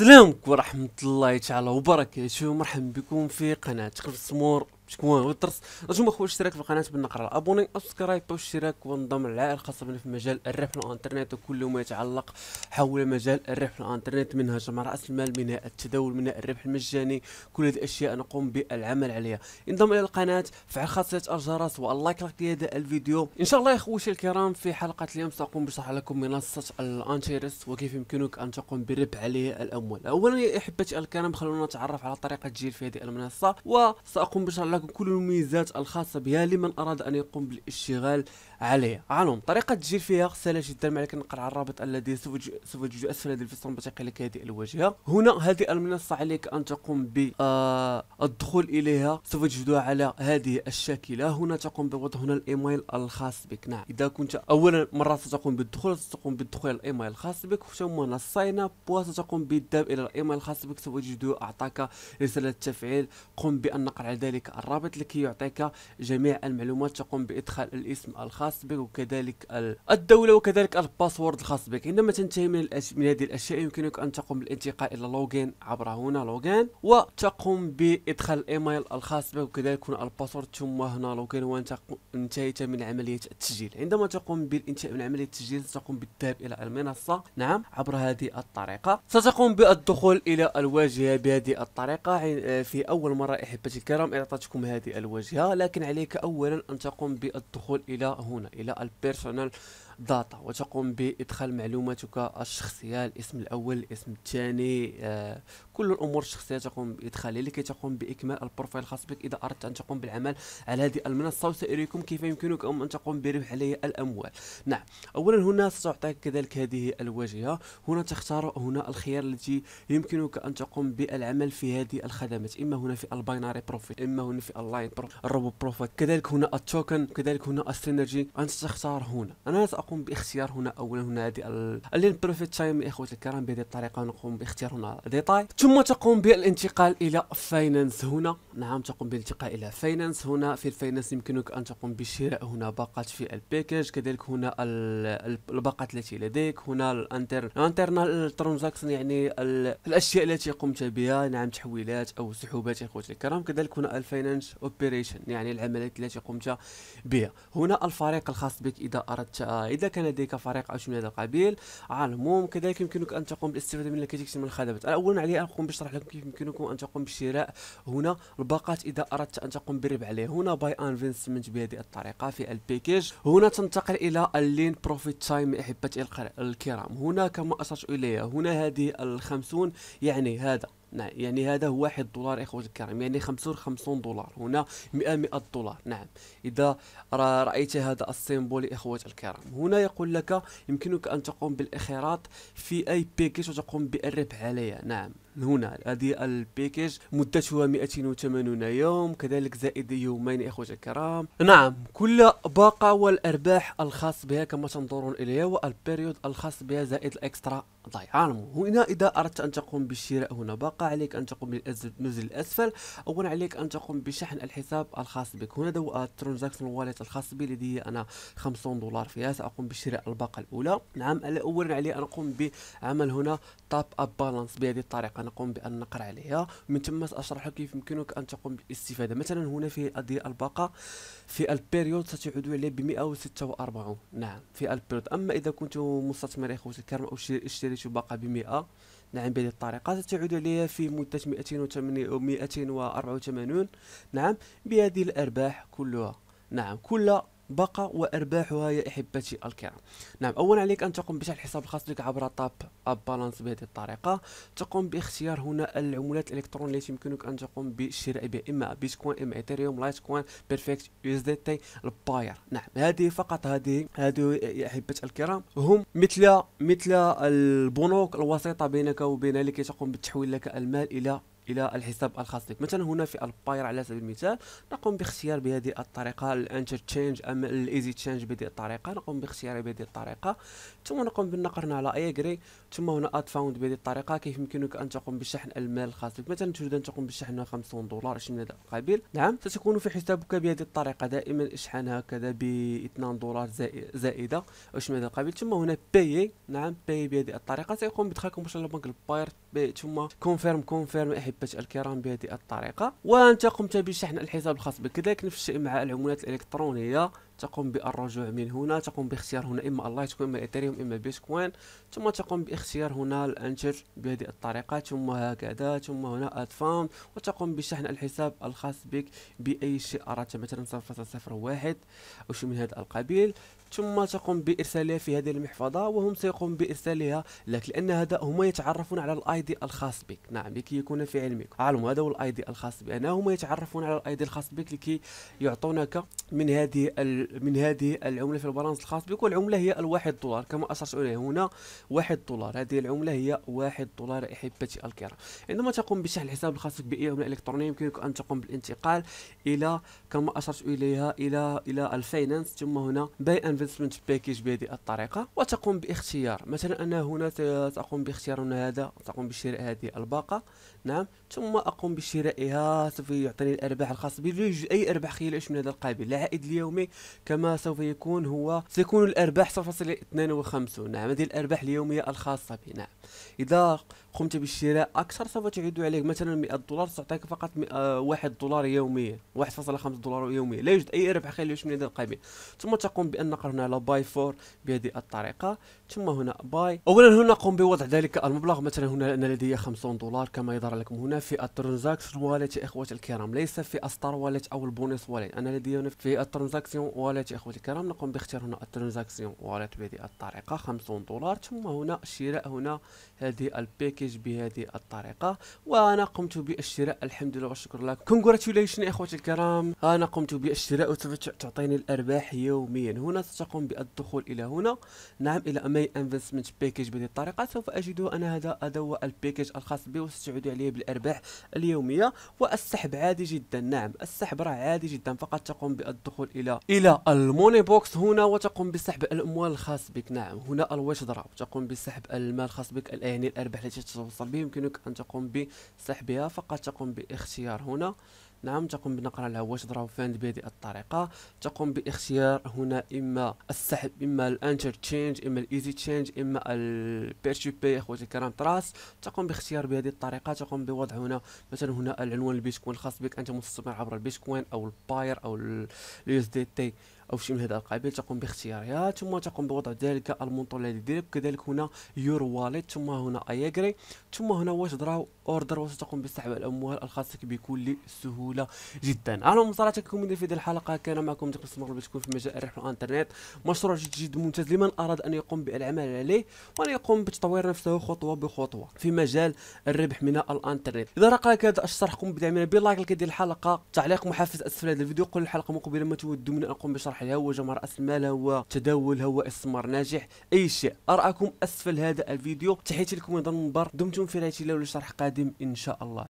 عليكم ورحمة الله تعالى وبركاته مرحبا بكم في قناة مور شكون هو الدرس نتوما خويا الاشتراك في القناه بالنقره ابوني سبسكرايب واشتراك وانضم للعائله الخاصه بنا في مجال الربح الانترنت وكل ما يتعلق حول مجال الربح الانترنت منها جمع راس المال منها التداول منها الربح المجاني كل هذه الاشياء نقوم بالعمل عليها انضم الى القناه فعل خاصيه الجرس واللايك لهذا الفيديو ان شاء الله يا خوتي الكرام في حلقه اليوم ساقوم بشرح لكم منصه الانتيرست وكيف يمكنك ان تقوم بربح عليه الاموال اولا يا احبتي الكرام خلونا نتعرف على طريقه الجيل في هذه المنصه وساقوم بشرح لكم كل المميزات الخاصة بها لمن أراد أن يقوم بالاشتغال عليه علوم طريقة تجيل فيها سهلة جدا ما عليك نقرا الرابط الذي سوف تجد أسفل هذه الفيديو المباشر لك هذه الواجهة هنا هذه المنصة عليك أن تقوم بالدخول آه، إليها سوف تجدها على هذه الشاكلة هنا تقوم بوضع هنا الإيميل الخاص بك نعم إذا كنت أول مرة ستقوم بالدخول ستقوم بالدخول على الإيميل الخاص بك ثم هنا الساين أب وستقوم بالذهاب إلى الإيميل الخاص بك سوف تجد أعطاك رسالة تفعيل قم بأن على ذلك الرابط لكي يعطيك جميع المعلومات تقوم بإدخال الاسم الخاص الخاص بك وكذلك الدولة وكذلك الباسورد الخاص بك عندما تنتهي من, من هذه الأشياء يمكنك أن تقوم بالانتقال إلى لوجين عبر هنا لوجين وتقوم بإدخال الإيميل الخاص بك وكذلك هنا الباسورد ثم هنا لوجين وأنت انتهيت من عملية التسجيل عندما تقوم بالانتهاء من عملية التسجيل ستقوم بالذهاب إلى المنصة نعم عبر هذه الطريقة ستقوم بالدخول إلى الواجهة بهذه الطريقة في أول مرة أحبتي الكرام أعطتكم هذه الواجهة لكن عليك أولا أن تقوم بالدخول إلى هنا y al personal, داتا وتقوم بادخال معلوماتك الشخصيه الاسم الاول الاسم الثاني آه، كل الامور الشخصيه تقوم بادخالها لكي تقوم باكمال البروفايل الخاص بك اذا اردت ان تقوم بالعمل على هذه المنصه وساريكم كيف يمكنك ان تقوم بربح عليها الاموال نعم اولا هنا ستعطيك كذلك هذه الواجهه هنا تختار هنا الخيار التي يمكنك ان تقوم بالعمل في هذه الخدمات اما هنا في البايناري بروفيل اما هنا في اللاين بروفيل الروبو بروفيل كذلك هنا التوكن كذلك هنا السينرجي انت تختار هنا انا ساقوم نقوم باختيار هنا اولا هنا هذه اللين بروفيت تايم اخوتي الكرام بهذه الطريقه نقوم باختيار هنا ديتاي ثم تقوم بالانتقال الى فاينانس هنا نعم تقوم بالانتقال الى فاينانس هنا في الفاينانس يمكنك ان تقوم بشراء هنا باقات في الباكج كذلك هنا الباقات التي لديك هنا الانتر الانترنال ترانزاكشن يعني الاشياء التي قمت بها نعم تحويلات او سحوبات اخوتي الكرام كذلك هنا الفاينانس اوبريشن يعني العمليات التي قمت بها هنا الفريق الخاص بك اذا اردت إذا كان لديك فريق أو شيء من هذا القبيل على العموم كذلك يمكنك أن تقوم بالاستفادة من لاكيتكس من الخدمات اولا أولا ان أقوم بشرح لكم كيف يمكنكم أن تقوم بشراء هنا الباقات إذا أردت أن تقوم بالربح عليه هنا باي انفستمنت بهذه الطريقة في الباكيج هنا تنتقل إلى اللين بروفيت تايم أحبتي الكرام هنا كما أشرت إليه هنا هذه 50 يعني هذا نعم يعني هذا هو واحد دولار اخوتي الكرام يعني 55 دولار هنا مئة مئة دولار نعم اذا رايت هذا السيمبول اخوتي الكرام هنا يقول لك يمكنك ان تقوم بالاخراط في اي بيكيج وتقوم بالربح عليها نعم هنا هذه الباكيج مدتها 280 يوم كذلك زائد يومين اخوتي الكرام نعم كل باقه والارباح الخاص بها كما تنظرون اليها والبيريود الخاص بها زائد الاكسترا ضيعان هنا اذا اردت ان تقوم بالشراء هنا باقه عليك ان تقوم بالنزل الاسفل اولا عليك ان تقوم بشحن الحساب الخاص بك هنا هو الترانزاكشن واليت الخاص بي الذي هي انا 50 دولار فيها ساقوم بشراء الباقه الاولى نعم اولا علي ان اقوم بعمل هنا تاب اب بالانس بهذه الطريقه نقوم بان نقرا عليها ومن ثم ساشرح كيف يمكنك ان تقوم بالاستفاده مثلا هنا في هذه الباقه في البيريود ستعود عليه ب 146 نعم في البيريود اما اذا كنت مستثمر اخوتي الكرام او اشتريت باقه ب 100 نعم بهذه الطريقة ستعود لي في مدة 284 نعم بهذه الأرباح كلها نعم كل باقة وأرباحها يا أحبتي الكرام نعم أولا عليك أن تقوم بشرح الحساب الخاص بك عبر تاب أب بالانس بهذه الطريقة تقوم باختيار هنا العملات الإلكترونية التي يمكنك أن تقوم بالشراء بها إما بيتكوين إما إيثيريوم لايت كوين بيرفكت يو اس دي تي الباير نعم هذه فقط هذه هذه يا أحبتي الكرام هم مثل مثل البنوك الوسيطة بينك وبين اللي تقوم بتحويل لك المال إلى الى الحساب الخاص بك مثلا هنا في الباير على سبيل المثال نقوم باختيار بهذه الطريقه الانتر تشينج ام الايزي تشينج بهذه الطريقه نقوم باختيار بهذه الطريقه ثم نقوم بالنقر هنا على جري ثم هنا اد فاوند بهذه الطريقه كيف يمكنك ان تقوم بشحن المال الخاص بك مثلا تريد ان تقوم بشحن 50 دولار شيء من هذا القبيل نعم ستكون في حسابك بهذه الطريقه دائما اشحن هكذا ب 2 دولار زائده او شيء من هذا القبيل ثم هنا باي نعم باي بهذه الطريقه سيقوم بدخلك مباشره البنك الباير به ثم كونفيرم كونفيرم احبتي الكرام بهذه الطريقه وانت قمت بشحن الحساب الخاص بك كذلك نفس الشيء مع العملات الالكترونيه تقوم بالرجوع من هنا تقوم باختيار هنا إما اللايت كوين إما إثيريوم إما بيتكوين ثم تقوم باختيار هنا الأنتر بهذه الطريقة ثم هكذا ثم هنا أدفاوند وتقوم بشحن الحساب الخاص بك بأي شيء أردت مثلا 0.01 أو شيء من هذا القبيل ثم تقوم بإرسالها في هذه المحفظة وهم سيقوم بإرسالها لك لأن هذا هما يتعرفون على الآي دي الخاص بك نعم لكي يكون في علمك علم هذا هو الآي دي الخاص بأنا هما يتعرفون على الآي دي الخاص بك لكي يعطونك من هذه ال من هذه العمله في البالانس الخاص بك والعمله هي الواحد دولار كما اشرت اليه هنا واحد دولار هذه العمله هي واحد دولار احبتي الكرام عندما تقوم بشحن الحساب الخاص بك باي عمله الكترونيه يمكنك ان تقوم بالانتقال الى كما اشرت اليها الى الى الفاينانس ثم هنا باي انفستمنت باكيج بهذه الطريقه وتقوم باختيار مثلا انا هنا تقوم باختيار هذا تقوم بشراء هذه الباقه نعم ثم اقوم بشرائها سوف يعطيني الارباح الخاصه بي اي ارباح خيال من هذا القبيل العائد اليومي كما سوف يكون هو سيكون الأرباح 0.52 نعم هذه الأرباح اليومية الخاصة بي نعم إذا قمت بالشراء أكثر سوف تعيد عليك مثلا 100 دولار تعطيك فقط 1 دولار يوميا 1.5 دولار يوميا لا يوجد أي ربح خارجي من هذا القبيل ثم تقوم بأن نقر هنا على باي فور بهذه الطريقة ثم هنا باي أولا هنا قم بوضع ذلك المبلغ مثلا هنا أنا لدي 50 دولار كما يظهر لكم هنا في الترانزاكشن واليت يا الكرام ليس في أستار واليت أو البونس واليت أنا لدي هنا في الترانزاكشن واليت يا اخوتي الكرام نقوم باختيار هنا الترانزاكسيون واليت بهذه الطريقه 50 دولار ثم هنا شراء هنا هذه الباكيج بهذه الطريقه وانا قمت بالشراء الحمد لله والشكر لك كونغراتوليشن يا اخوتي الكرام انا قمت بالشراء وتعطيني الارباح يوميا هنا ستقوم بالدخول الى هنا نعم الى ماي انفستمنت باكيج بهذه الطريقه سوف اجد انا هذا هذا هو الباكيج الخاص بي وستعود عليه بالارباح اليوميه والسحب عادي جدا نعم السحب راه عادي جدا فقط تقوم بالدخول الى الى الموني بوكس هنا وتقوم بسحب الأموال الخاص بك نعم هنا الويش ضرب تقوم بسحب المال الخاص بك يعني الأرباح التي تتوصل به يمكنك أن تقوم بسحبها فقط تقوم باختيار هنا نعم تقوم بنقر على واش ضرب فاند بهذه الطريقه تقوم باختيار هنا اما السحب اما الانتر تشينج اما الايزي تشينج اما البيرشيبي بي اخوتي الكرام تراس تقوم باختيار بهذه الطريقه تقوم بوضع هنا مثلا هنا العنوان البيتكوين الخاص بك انت مستثمر عبر البيتكوين او الباير او اليو اس دي تي او شيء من هذا القبيل تقوم باختيارها ثم تقوم بوضع ذلك المنطول الذي ديرب كذلك هنا يور واليت ثم هنا ايجري ثم هنا واش دراو اوردر وستقوم بسحب الاموال الخاصه بكل سهوله جدا اهلا مصارعتك كوميديا في هذه الحلقه كان معكم تقنيس السمر تكون في مجال الربح الانترنت مشروع جد جد ممتاز لمن اراد ان يقوم بالعمل عليه وان يقوم بتطوير نفسه خطوه بخطوه في مجال الربح من الانترنت اذا راك هذا الشرح قم بدعمنا بلايك لك الحلقه تعليق محفز اسفل هذا الفيديو قل الحلقه مقبله ما تود من ان اقوم بشرح الحياة هو جمع رأس المال هو تداول هو استثمار ناجح أي شيء أراكم أسفل هذا الفيديو تحياتي لكم من منبر دمتم في رعاية الله والشرح قادم إن شاء الله